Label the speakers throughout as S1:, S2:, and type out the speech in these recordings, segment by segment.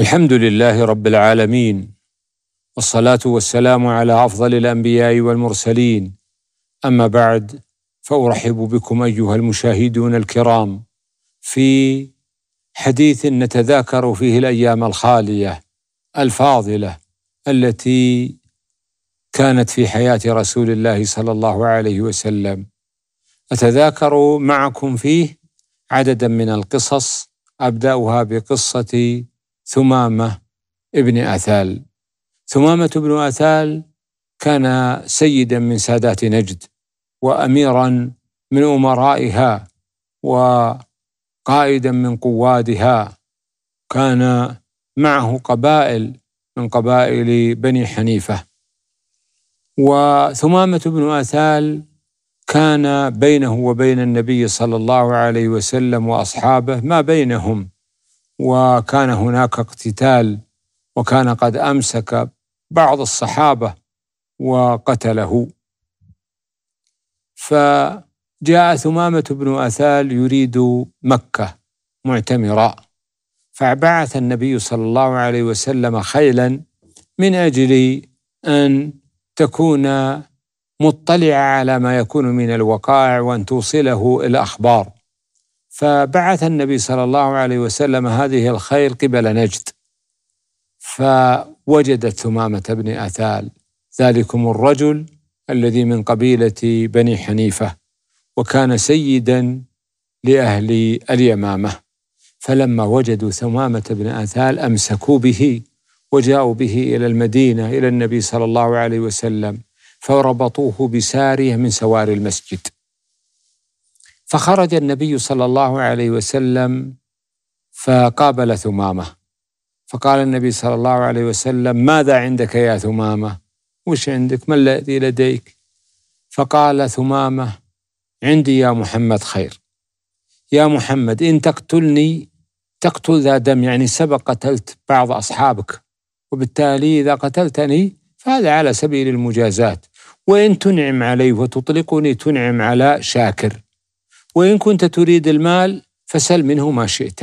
S1: الحمد لله رب العالمين والصلاة والسلام على أفضل الأنبياء والمرسلين أما بعد فأرحب بكم أيها المشاهدون الكرام في حديث نتذاكر فيه الأيام الخالية الفاضلة التي كانت في حياة رسول الله صلى الله عليه وسلم أتذاكر معكم فيه عددا من القصص أبدأها بقصة ثمامة ابن أثال ثمامة بن أثال كان سيدا من سادات نجد وأميرا من أمرائها وقائدا من قوادها كان معه قبائل من قبائل بني حنيفة وثمامة بن أثال كان بينه وبين النبي صلى الله عليه وسلم وأصحابه ما بينهم وكان هناك اقتتال وكان قد امسك بعض الصحابه وقتله فجاء ثمامه بن اثال يريد مكه معتمرا فبعث النبي صلى الله عليه وسلم خيلا من اجل ان تكون مطلعه على ما يكون من الوقائع وان توصله الاخبار فبعث النبي صلى الله عليه وسلم هذه الخيل قبل نجد فوجدت ثمامة بن أثال ذلكم الرجل الذي من قبيلة بني حنيفة وكان سيدا لأهل اليمامة فلما وجدوا ثمامة بن أثال أمسكوا به وجاءوا به إلى المدينة إلى النبي صلى الله عليه وسلم فربطوه بسارية من سواري المسجد فخرج النبي صلى الله عليه وسلم فقابل ثمامه فقال النبي صلى الله عليه وسلم ماذا عندك يا ثمامه وش عندك ما الذي لديك فقال ثمامه عندي يا محمد خير يا محمد ان تقتلني تقتل ذا دم يعني سبق قتلت بعض اصحابك وبالتالي اذا قتلتني فهذا على سبيل المجازات وان تنعم علي وتطلقني تنعم على شاكر وإن كنت تريد المال فسل منه ما شئت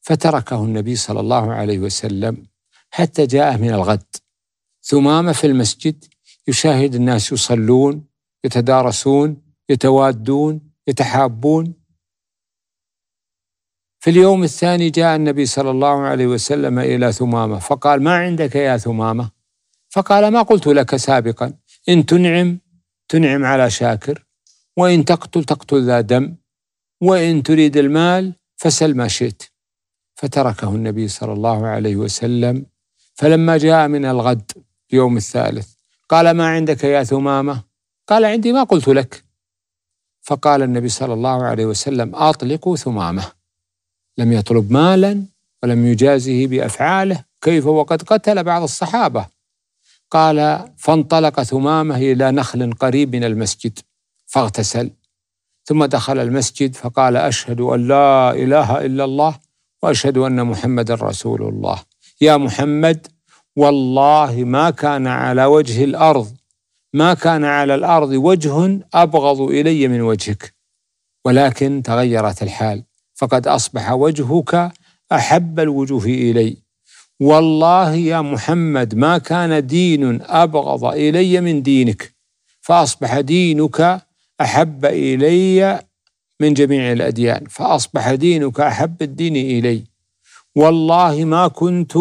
S1: فتركه النبي صلى الله عليه وسلم حتى جاء من الغد ثمامة في المسجد يشاهد الناس يصلون يتدارسون يتوادون يتحابون في اليوم الثاني جاء النبي صلى الله عليه وسلم إلى ثمامة فقال ما عندك يا ثمامة فقال ما قلت لك سابقا إن تنعم تنعم على شاكر وإن تقتل تقتل ذا دم وإن تريد المال فسل ما شئت فتركه النبي صلى الله عليه وسلم فلما جاء من الغد يوم الثالث قال ما عندك يا ثمامة قال عندي ما قلت لك فقال النبي صلى الله عليه وسلم أطلقوا ثمامة لم يطلب مالا ولم يجازه بأفعاله كيف وقد قتل بعض الصحابة قال فانطلق ثمامة إلى نخل قريب من المسجد فاغتسل ثم دخل المسجد فقال أشهد أن لا إله إلا الله وأشهد أن محمد رسول الله يا محمد والله ما كان على وجه الأرض ما كان على الأرض وجه أبغض إلي من وجهك ولكن تغيرت الحال فقد أصبح وجهك أحب الوجوه إلي والله يا محمد ما كان دين أبغض إلي من دينك فأصبح دينك أحب إلي من جميع الأديان فأصبح دينك أحب الدين إلي والله ما كنت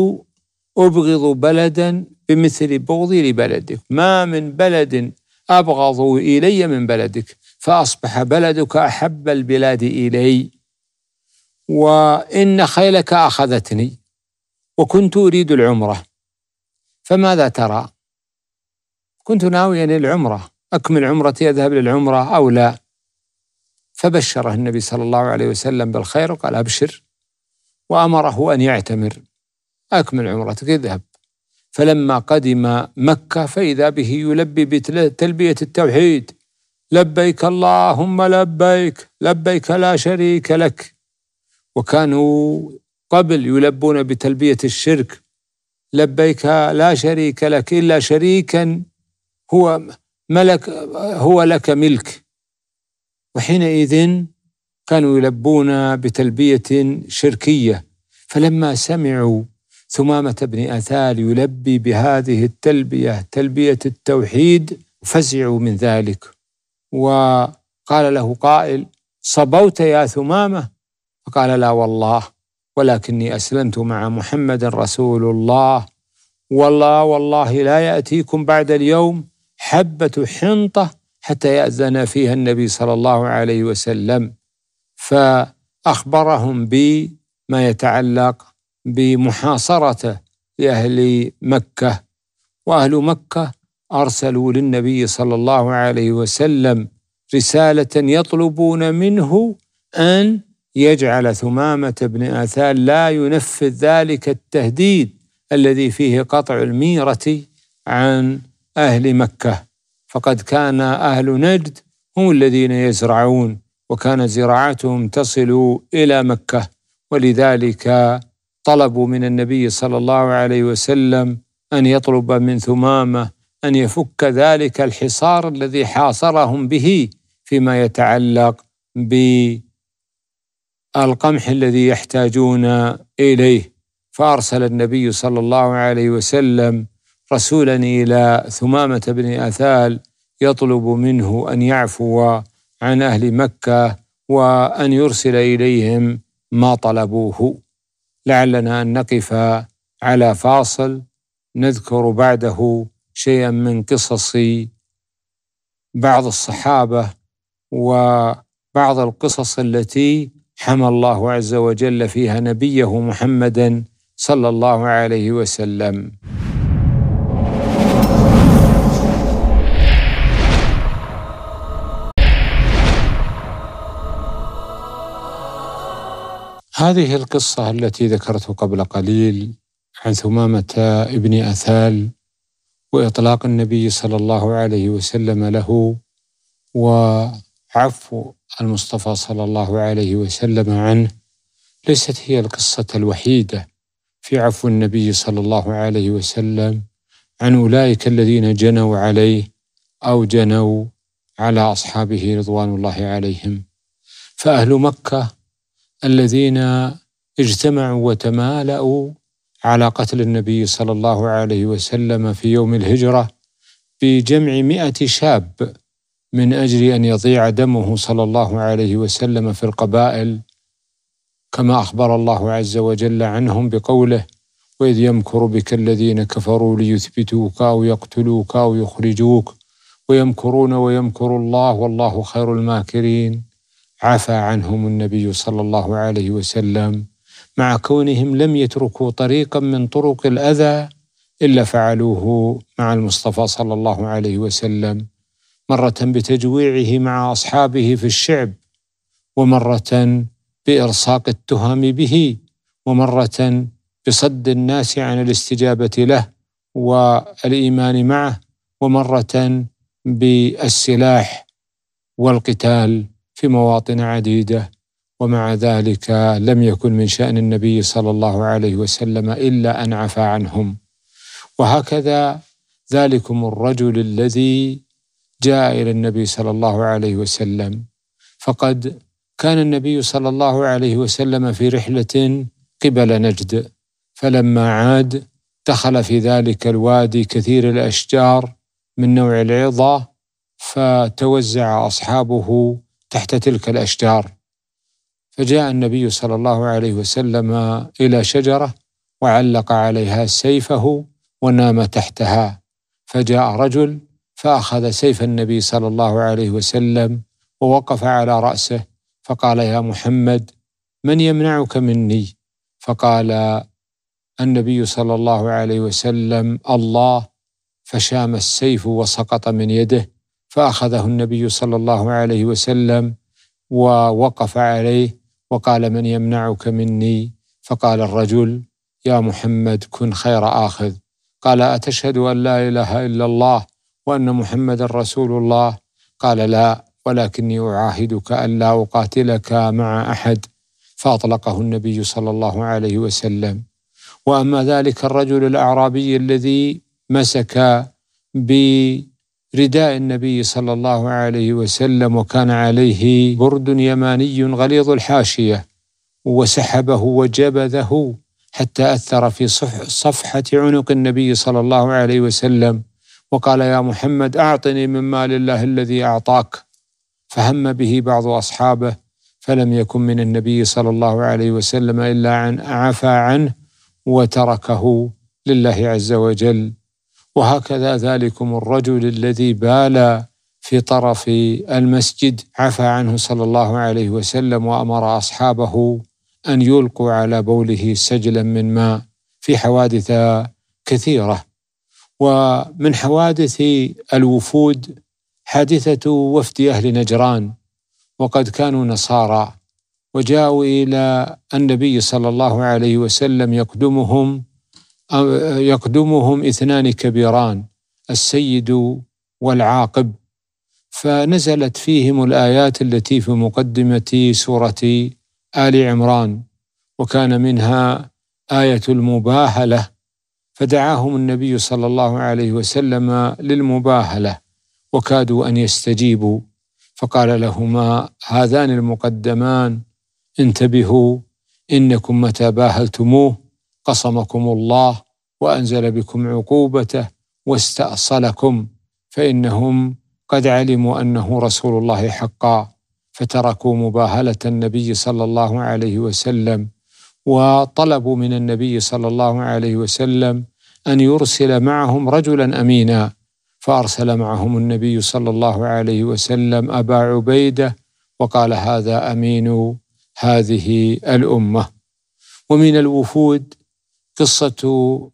S1: أبغض بلدا بمثل بغضي لبلدك ما من بلد أبغض إلي من بلدك فأصبح بلدك أحب البلاد إلي وإن خيلك أخذتني وكنت أريد العمرة فماذا ترى؟ كنت ناويا للعمرة أكمل عمرتي أذهب للعمرة أو لا فبشره النبي صلى الله عليه وسلم بالخير وقال أبشر وأمره أن يعتمر أكمل عمرتك اذهب فلما قدم مكة فإذا به يلبي بتلبية التوحيد لبيك اللهم لبيك لبيك لا شريك لك وكانوا قبل يلبون بتلبية الشرك لبيك لا شريك لك إلا شريكا هو ملك هو لك ملك وحينئذ كانوا يلبون بتلبية شركية فلما سمعوا ثمامة بن أثال يلبي بهذه التلبية تلبية التوحيد فزعوا من ذلك وقال له قائل صبوت يا ثمامة فقال لا والله ولكني أسلمت مع محمد رسول الله والله والله لا يأتيكم بعد اليوم حبة حنطة حتى يأذن فيها النبي صلى الله عليه وسلم فأخبرهم بما يتعلق بمحاصرته لأهل مكة وأهل مكة أرسلوا للنبي صلى الله عليه وسلم رسالة يطلبون منه أن يجعل ثمامة بن آثال لا ينفذ ذلك التهديد الذي فيه قطع الميرة عن أهل مكة فقد كان أهل نجد هم الذين يزرعون وكانت زراعتهم تصل إلى مكة ولذلك طلبوا من النبي صلى الله عليه وسلم أن يطلب من ثمامة أن يفك ذلك الحصار الذي حاصرهم به فيما يتعلق بالقمح الذي يحتاجون إليه فأرسل النبي صلى الله عليه وسلم رسولا إلى ثمامة بن أثال يطلب منه أن يعفو عن أهل مكة وأن يرسل إليهم ما طلبوه لعلنا أن نقف على فاصل نذكر بعده شيئا من قصص بعض الصحابة وبعض القصص التي حمى الله عز وجل فيها نبيه محمدا صلى الله عليه وسلم هذه القصة التي ذكرت قبل قليل عن ثمامة ابن أثال وإطلاق النبي صلى الله عليه وسلم له وعفو المصطفى صلى الله عليه وسلم عنه ليست هي القصة الوحيدة في عفو النبي صلى الله عليه وسلم عن أولئك الذين جنوا عليه أو جنوا على أصحابه رضوان الله عليهم فأهل مكة الذين اجتمعوا وتمالأوا على قتل النبي صلى الله عليه وسلم في يوم الهجرة بجمع مئة شاب من أجل أن يضيع دمه صلى الله عليه وسلم في القبائل كما أخبر الله عز وجل عنهم بقوله وإذ يمكر بك الذين كفروا ليثبتوك أو يقتلوك أو يخرجوك ويمكرون ويمكر الله والله خير الماكرين عفى عنهم النبي صلى الله عليه وسلم مع كونهم لم يتركوا طريقا من طرق الاذى الا فعلوه مع المصطفى صلى الله عليه وسلم مره بتجويعه مع اصحابه في الشعب ومره بارصاق التهم به ومره بصد الناس عن الاستجابه له والايمان معه ومره بالسلاح والقتال في مواطن عديده ومع ذلك لم يكن من شأن النبي صلى الله عليه وسلم إلا أن عفى عنهم وهكذا ذلكم الرجل الذي جاء إلى النبي صلى الله عليه وسلم فقد كان النبي صلى الله عليه وسلم في رحلة قبل نجد فلما عاد دخل في ذلك الوادي كثير الأشجار من نوع العظة فتوزع أصحابه تحت تلك الاشجار فجاء النبي صلى الله عليه وسلم الى شجره وعلق عليها سيفه ونام تحتها فجاء رجل فاخذ سيف النبي صلى الله عليه وسلم ووقف على راسه فقال يا محمد من يمنعك مني فقال النبي صلى الله عليه وسلم الله فشام السيف وسقط من يده فأخذه النبي صلى الله عليه وسلم ووقف عليه وقال من يمنعك مني فقال الرجل يا محمد كن خير آخذ قال أتشهد أن لا إله إلا الله وأن محمد رسول الله قال لا ولكني أعاهدك ألا أقاتلك مع أحد فأطلقه النبي صلى الله عليه وسلم وأما ذلك الرجل الأعرابي الذي مسك ب رداء النبي صلى الله عليه وسلم وكان عليه برد يماني غليظ الحاشيه وسحبه وجبذه حتى اثر في صفحه عنق النبي صلى الله عليه وسلم وقال يا محمد اعطني من مال الله الذي اعطاك فهم به بعض اصحابه فلم يكن من النبي صلى الله عليه وسلم الا عن عفى عنه وتركه لله عز وجل وهكذا ذلكم الرجل الذي بال في طرف المسجد عفى عنه صلى الله عليه وسلم وامر اصحابه ان يلقوا على بوله سجلا من ماء في حوادث كثيره ومن حوادث الوفود حادثه وفد اهل نجران وقد كانوا نصارى وجاءوا الى النبي صلى الله عليه وسلم يقدمهم يقدمهم اثنان كبيران السيد والعاقب فنزلت فيهم الايات التي في مقدمه سوره ال عمران وكان منها ايه المباهله فدعاهم النبي صلى الله عليه وسلم للمباهله وكادوا ان يستجيبوا فقال لهما هذان المقدمان انتبهوا انكم متى باهلتموه قصمكم الله وانزل بكم عقوبته واستاصلكم فانهم قد علموا انه رسول الله حقا فتركوا مباهله النبي صلى الله عليه وسلم وطلبوا من النبي صلى الله عليه وسلم ان يرسل معهم رجلا امينا فارسل معهم النبي صلى الله عليه وسلم ابا عبيده وقال هذا امين هذه الامه ومن الوفود قصة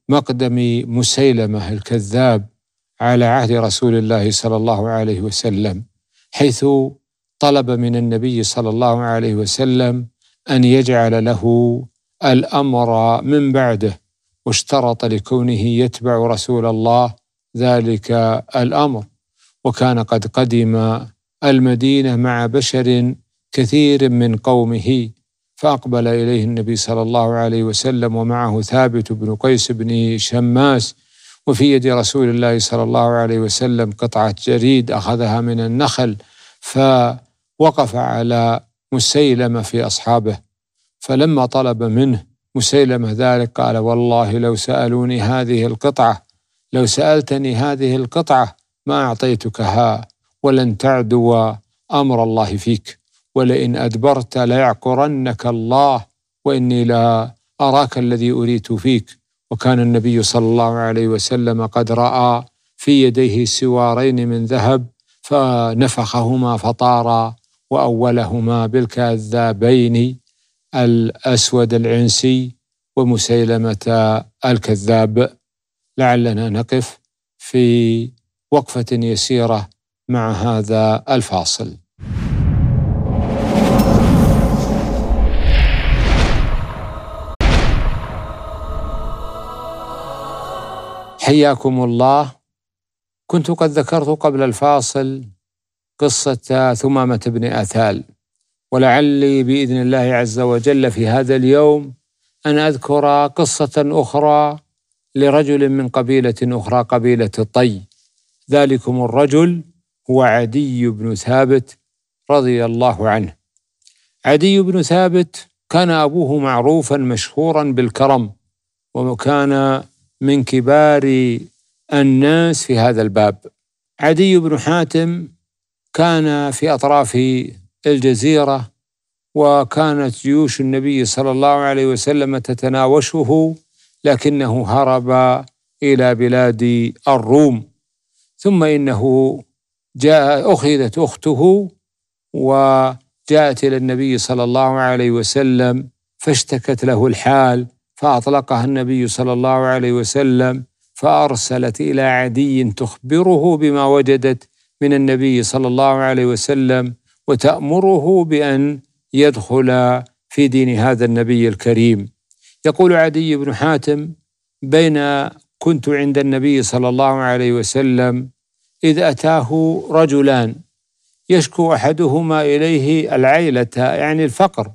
S1: مقدم مسيلمة الكذاب على عهد رسول الله صلى الله عليه وسلم حيث طلب من النبي صلى الله عليه وسلم أن يجعل له الأمر من بعده واشترط لكونه يتبع رسول الله ذلك الأمر وكان قد قدم المدينة مع بشر كثير من قومه فأقبل إليه النبي صلى الله عليه وسلم ومعه ثابت بن قيس بن شماس وفي يد رسول الله صلى الله عليه وسلم قطعة جريد أخذها من النخل فوقف على مسيلمة في أصحابه فلما طلب منه مسيلمة ذلك قال والله لو سألوني هذه القطعة لو سألتني هذه القطعة ما أعطيتكها ولن تعدو أمر الله فيك ولئن أدبرت ليعقرنك الله وإني لا أراك الذي أريت فيك وكان النبي صلى الله عليه وسلم قد رأى في يديه سوارين من ذهب فنفخهما فطارا وأولهما بالكذابين الأسود العنسي ومسيلمة الكذاب لعلنا نقف في وقفة يسيرة مع هذا الفاصل حياكم الله كنت قد ذكرت قبل الفاصل قصة ثمامة بن أثال ولعلي بإذن الله عز وجل في هذا اليوم أن أذكر قصة أخرى لرجل من قبيلة أخرى قبيلة الطي ذلكم الرجل هو عدي بن ثابت رضي الله عنه عدي بن ثابت كان أبوه معروفا مشهورا بالكرم وكان من كبار الناس في هذا الباب عدي بن حاتم كان في أطراف الجزيرة وكانت جيوش النبي صلى الله عليه وسلم تتناوشه لكنه هرب إلى بلاد الروم ثم إنه جاء أخذت أخته وجاءت إلى النبي صلى الله عليه وسلم فاشتكت له الحال فأطلقها النبي صلى الله عليه وسلم فأرسلت إلى عدي تخبره بما وجدت من النبي صلى الله عليه وسلم وتأمره بأن يدخل في دين هذا النبي الكريم يقول عدي بن حاتم بين كنت عند النبي صلى الله عليه وسلم إذ أتاه رجلان يشكو أحدهما إليه العيلة يعني الفقر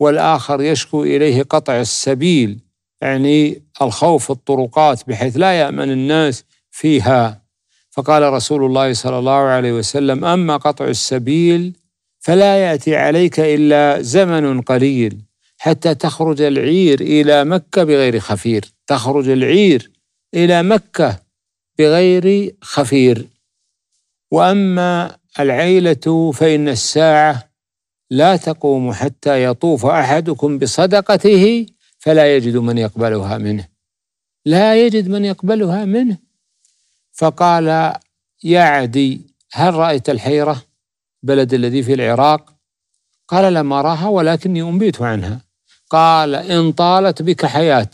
S1: والآخر يشكو إليه قطع السبيل يعني الخوف الطرقات بحيث لا يأمن الناس فيها فقال رسول الله صلى الله عليه وسلم أما قطع السبيل فلا يأتي عليك إلا زمن قليل حتى تخرج العير إلى مكة بغير خفير تخرج العير إلى مكة بغير خفير وأما العيلة فإن الساعة لا تقوم حتى يطوف احدكم بصدقته فلا يجد من يقبلها منه لا يجد من يقبلها منه فقال يا عدي هل رايت الحيره بلد الذي في العراق قال لم اراها ولكني انبيت عنها قال ان طالت بك حياه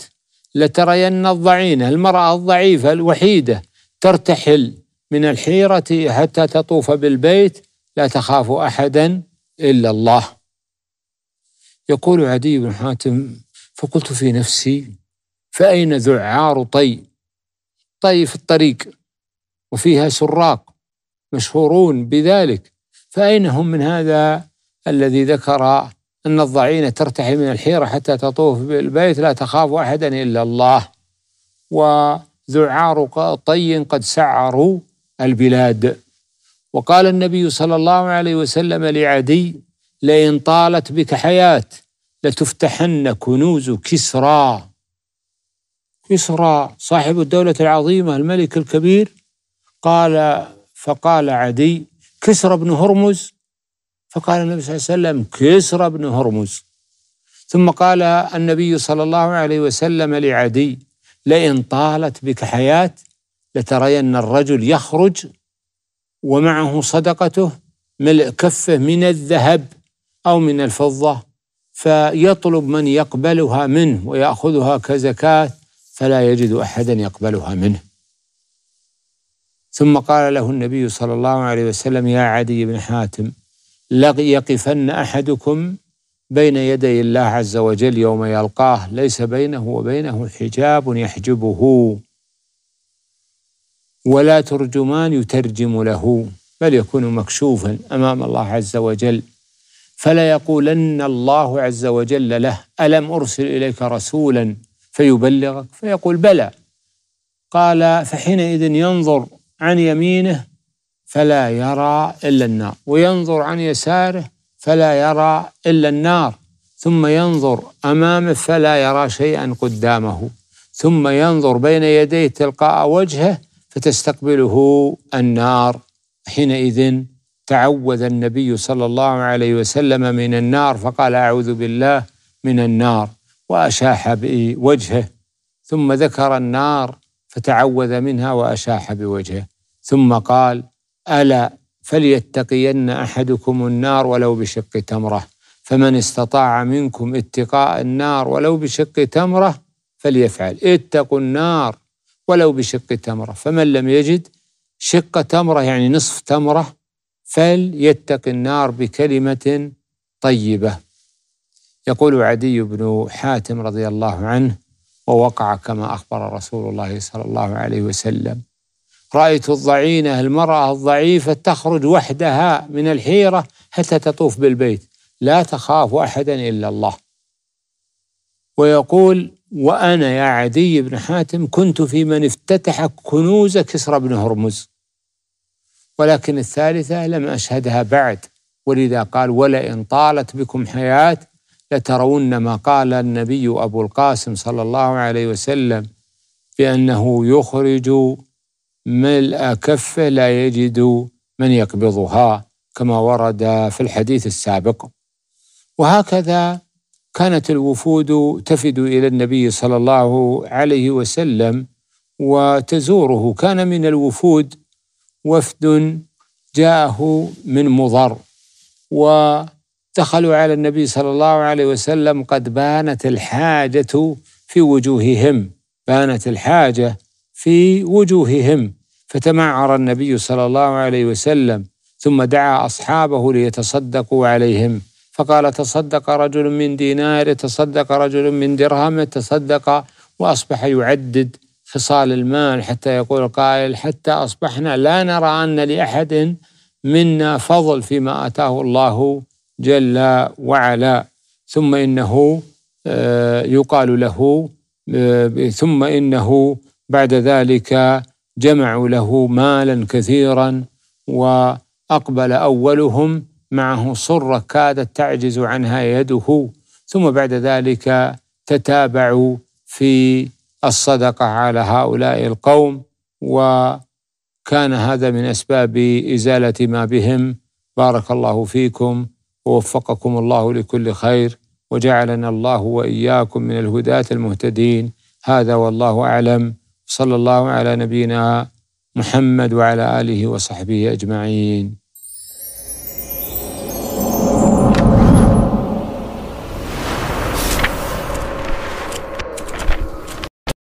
S1: لترين الضعينه المراه الضعيفه الوحيده ترتحل من الحيره حتى تطوف بالبيت لا تخاف احدا إلا الله يقول عدي بن حاتم فقلت في نفسي فأين ذعار طي طي في الطريق وفيها سراق مشهورون بذلك فأين هم من هذا الذي ذكر أن الضعينة ترتحي من الحيرة حتى تطوف بالبيت لا تخاف أحدا إلا الله وذعار طي قد سعروا البلاد وقال النبي صلى الله عليه وسلم لعدي لئن طالت بك حياة لتفتحن كنوز كسرى كسرى صاحب الدولة العظيمة الملك الكبير قال فقال عدي كسرى بن هرمز فقال النبي صلى الله عليه وسلم كسرى بن هرمز ثم قال النبي صلى الله عليه وسلم لعدي لئن طالت بك حياة لترين الرجل يخرج ومعه صدقته ملء كفه من الذهب أو من الفضة فيطلب من يقبلها منه ويأخذها كزكاة فلا يجد أحدا يقبلها منه ثم قال له النبي صلى الله عليه وسلم يا عدي بن حاتم يقفن أحدكم بين يدي الله عز وجل يوم يلقاه ليس بينه وبينه حجاب يحجبه ولا ترجمان يترجم له بل يكون مكشوفا امام الله عز وجل فلا يقولن الله عز وجل له الم ارسل اليك رسولا فيبلغك فيقول بلى قال فحينئذ ينظر عن يمينه فلا يرى الا النار وينظر عن يساره فلا يرى الا النار ثم ينظر امامه فلا يرى شيئا قدامه ثم ينظر بين يديه تلقاء وجهه فتستقبله النار حينئذ تعوذ النبي صلى الله عليه وسلم من النار فقال اعوذ بالله من النار واشاح بوجهه ثم ذكر النار فتعوذ منها واشاح بوجهه ثم قال الا فليتقين احدكم النار ولو بشق تمره فمن استطاع منكم اتقاء النار ولو بشق تمره فليفعل اتقوا النار ولو بشق تمرة فمن لم يجد شق تمرة يعني نصف تمرة فليتق النار بكلمة طيبة يقول عدي بن حاتم رضي الله عنه ووقع كما أخبر رسول الله صلى الله عليه وسلم رأيت الضعينة المرأة الضعيفة تخرج وحدها من الحيرة حتى تطوف بالبيت لا تخاف أحدا إلا الله ويقول وأنا يا عدي بن حاتم كنت في من افتتح كنوز كسرى بن هرمز ولكن الثالثة لم أشهدها بعد ولذا قال ولئن طالت بكم حياة لترون ما قال النبي أبو القاسم صلى الله عليه وسلم بأنه يخرج ملء كفه لا يجد من يقبضها كما ورد في الحديث السابق وهكذا كانت الوفود تفد الى النبي صلى الله عليه وسلم وتزوره كان من الوفود وفد جاءه من مضر ودخلوا على النبي صلى الله عليه وسلم قد بانت الحاجه في وجوههم بانت الحاجه في وجوههم فتمعر النبي صلى الله عليه وسلم ثم دعا اصحابه ليتصدقوا عليهم فقال تصدق رجل من دينار تصدق رجل من درهم تصدق وأصبح يعدد خصال المال حتى يقول القائل حتى أصبحنا لا نرى أن لأحد منا فضل فيما آتاه الله جل وعلا ثم إنه آه، يقال له آه، ثم إنه بعد ذلك جمعوا له مالا كثيرا وأقبل أولهم معه صرة كادت تعجز عنها يده ثم بعد ذلك تتابعوا في الصدقة على هؤلاء القوم وكان هذا من أسباب إزالة ما بهم بارك الله فيكم ووفقكم الله لكل خير وجعلنا الله وإياكم من الهداة المهتدين هذا والله أعلم صلى الله على نبينا محمد وعلى آله وصحبه أجمعين